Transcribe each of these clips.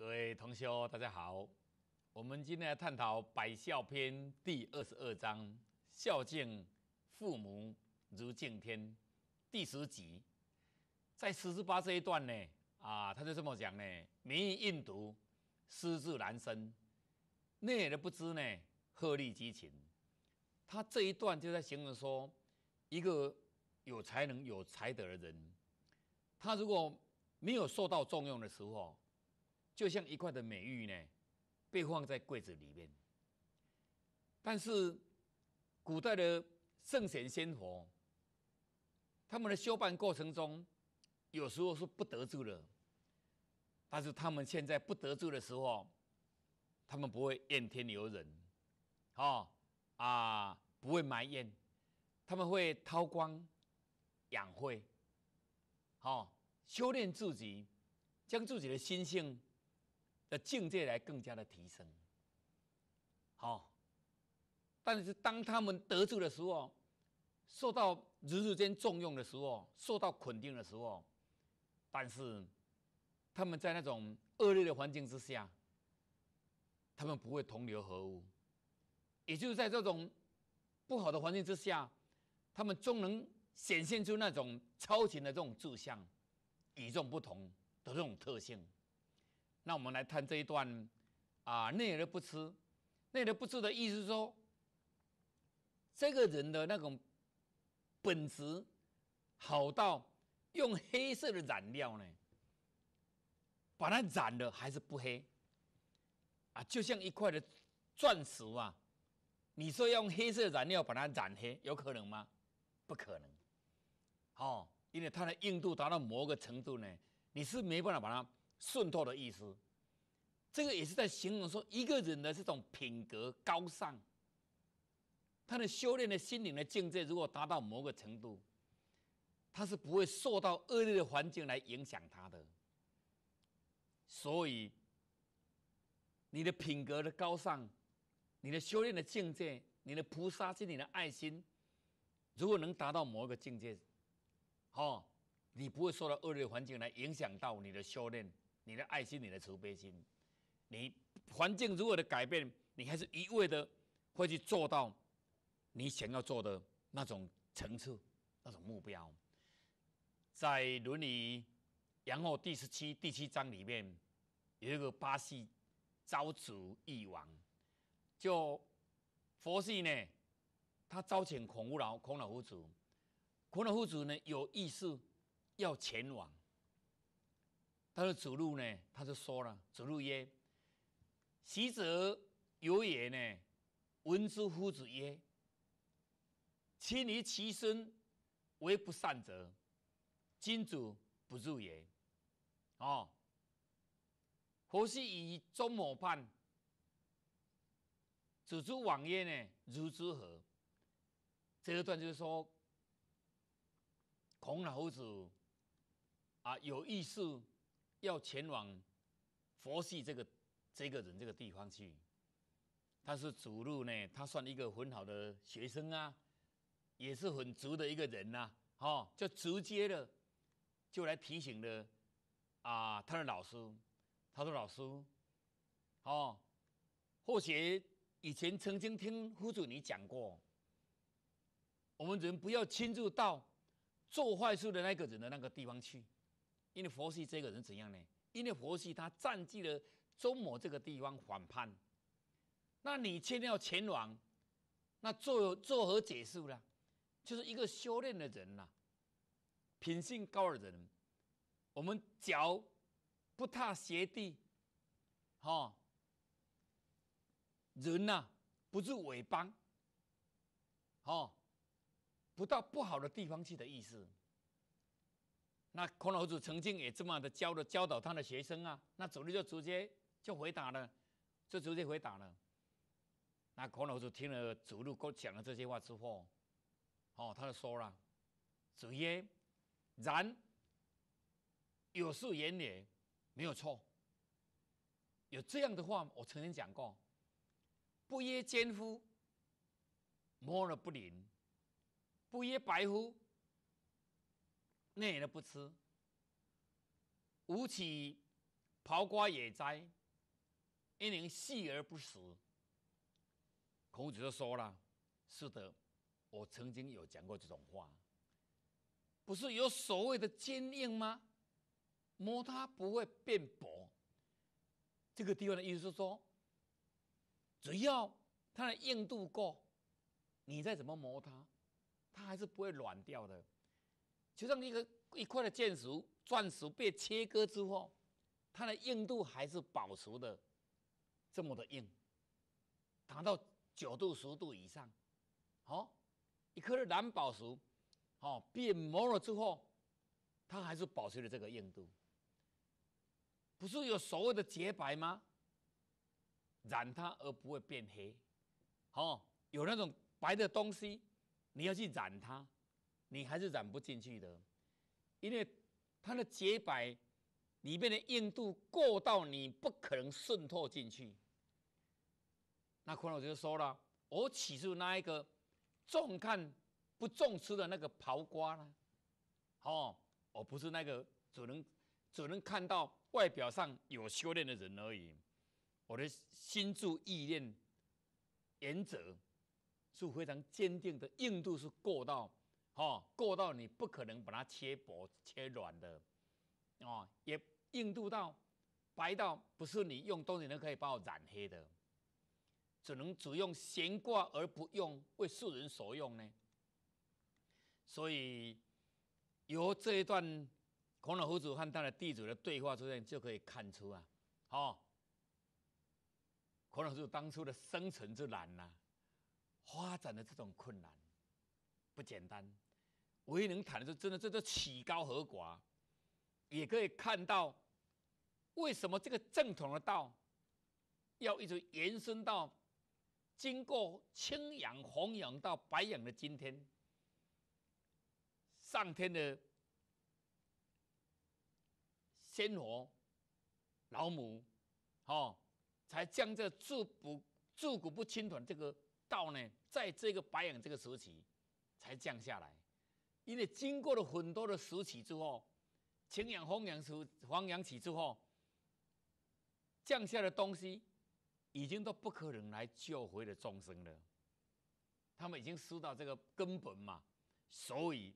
各位同学，大家好。我们今天来探讨《百孝篇》第二十二章“孝敬父母如敬天”第十集，在十之八这一段呢，啊，他就这么讲呢：“名以应读，世自难生。内而不知呢，鹤立鸡群。”他这一段就在形容说，一个有才能、有才德的人，他如果没有受到重用的时候。就像一块的美玉呢，被放在柜子里面。但是古代的圣贤仙佛，他们的修办过程中，有时候是不得助的。但是他们现在不得助的时候，他们不会怨天尤人，哦啊，不会埋怨，他们会韬光养晦，好修炼自己，将自己的心性。的境界来更加的提升，好，但是当他们得志的时候，受到人世间重用的时候，受到肯定的时候，但是他们在那种恶劣的环境之下，他们不会同流合污，也就是在这种不好的环境之下，他们终能显现出那种超群的这种志向，与众不同的这种特性。那我们来看这一段，啊，内而不吃，内而不吃的意思说，这个人的那种本质好到用黑色的染料呢，把它染了还是不黑，啊，就像一块的钻石啊，你说要用黑色染料把它染黑，有可能吗？不可能，哦，因为它的硬度达到某个程度呢，你是没办法把它。渗透的意思，这个也是在形容说一个人的这种品格高尚，他的修炼的心灵的境界，如果达到某个程度，他是不会受到恶劣的环境来影响他的。所以，你的品格的高尚，你的修炼的境界，你的菩萨心、你的爱心，如果能达到某一个境界，哦，你不会受到恶劣环境来影响到你的修炼。你的爱心，你的慈悲心，你环境如何的改变，你还是一味的会去做到你想要做的那种层次、那种目标。在伦理，然后第十七、第七章里面有一个巴西招主易王，就佛系呢，他招请孔老、孔老夫子，孔老夫子呢有意思要前往。他的子路呢？他就说了：“子路曰：‘昔者有也呢，闻之夫子曰：亲离其身，为不善者，君主不入也。’哦，何须以终谋叛？子之往曰呢？如之何？”这段就是说，孔老夫子啊，有意思。要前往佛系这个这个人这个地方去，他是主路呢，他算一个很好的学生啊，也是很足的一个人呐，哦，就直接的就来提醒了啊，他的老师，他说老师，哦，或许以前曾经听佛祖你讲过，我们人不要侵入到做坏事的那个人的那个地方去。因为佛系这个人怎样呢？因为佛系他占据了中牟这个地方反叛，那你确定要前往？那做做何解释呢？就是一个修炼的人呐，品性高的人，我们脚不踏邪地，哈，人呐，不入尾巴。哈，不到不好的地方去的意思。那孔老祖曾经也这么的教的教导他的学生啊，那子路就直接就回答了，就直接回答了。那孔老祖听了子路讲了这些话之后，哦，他就说了：“子曰，然有数言也，没有错。有这样的话，我曾经讲过：不曰奸乎？谋而不灵；不曰白乎？”那也不吃，吴起刨瓜也摘，因人细而不食。孔子就说了：“是的，我曾经有讲过这种话，不是有所谓的坚硬吗？磨它不会变薄。这个地方的意思是说，只要它的硬度够，你再怎么磨它，它还是不会软掉的。”就像一个一块的剑石，钻石被切割之后，它的硬度还是保持的这么的硬，达到九度十度以上。好，一颗的蓝宝石，好变磨了之后，它还是保持了这个硬度。不是有所谓的洁白吗？染它而不会变黑。好，有那种白的东西，你要去染它。你还是染不进去的，因为它的洁白里面的硬度过到你不可能渗透进去。那孔老就说了：“我起初那一个重看不重吃的那个刨瓜呢？哦，我不是那个只能只能看到外表上有修炼的人而已。我的心住意念原则是非常坚定的，硬度是够到。”哦，够到你不可能把它切薄、切软的，哦，也硬度到、白到，不是你用东西都可以把我染黑的，只能只用悬挂而不用为世人所用呢。所以由这一段孔老夫子和他的弟子的对话出现，就可以看出啊，哦，孔老夫子当初的生存之难呐，发展的这种困难不简单。唯一能谈的是，真的，这叫“起高和寡”，也可以看到为什么这个正统的道要一直延伸到经过青阳、红阳到白阳的今天，上天的仙佛、老母，哦，才将这自不自古不侵团这个道呢，在这个白阳这个时期才降下来。因为经过了很多的时期之后，秦阳、黄阳、黄阳起之后，降下的东西已经都不可能来救回的众生了。他们已经失到这个根本嘛，所以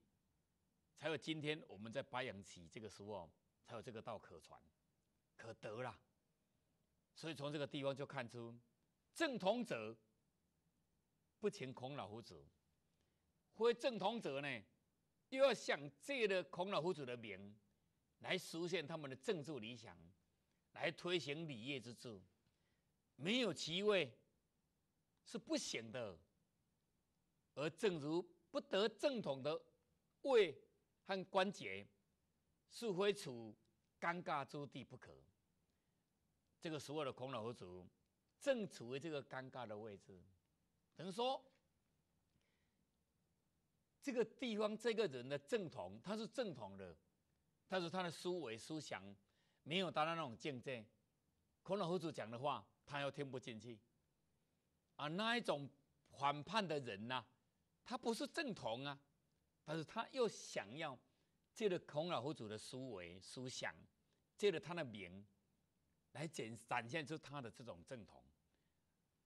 才有今天我们在白羊期这个时候，才有这个道可传、可得啦。所以从这个地方就看出，正统者不请孔老夫子，非正统者呢？就要想借了孔老夫子的名，来实现他们的政治理想，来推行礼乐之治，没有其位是不行的。而正如不得正统的位和关节，是非处尴尬之地不可。这个所谓的孔老夫子，正处于这个尴尬的位置，于说？这个地方这个人的正统，他是正统的，但是他的思维思想没有达到那种境界。孔老夫子讲的话，他又听不进去。啊，那一种反叛的人呢，他不是正统啊，但是他又想要借着孔老夫子的思维思想，借着他的名来展展现出他的这种正统。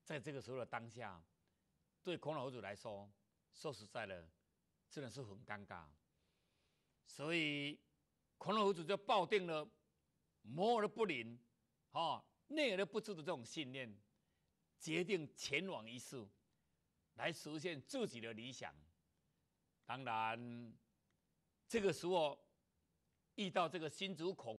在这个时候的当下，对孔老夫子来说，说实在的。真的是很尴尬，所以孔老夫子就抱定了“磨而不灵，哈内而不治”的这种信念，决定前往一试，来实现自己的理想。当然，这个时候遇到这个新主孔。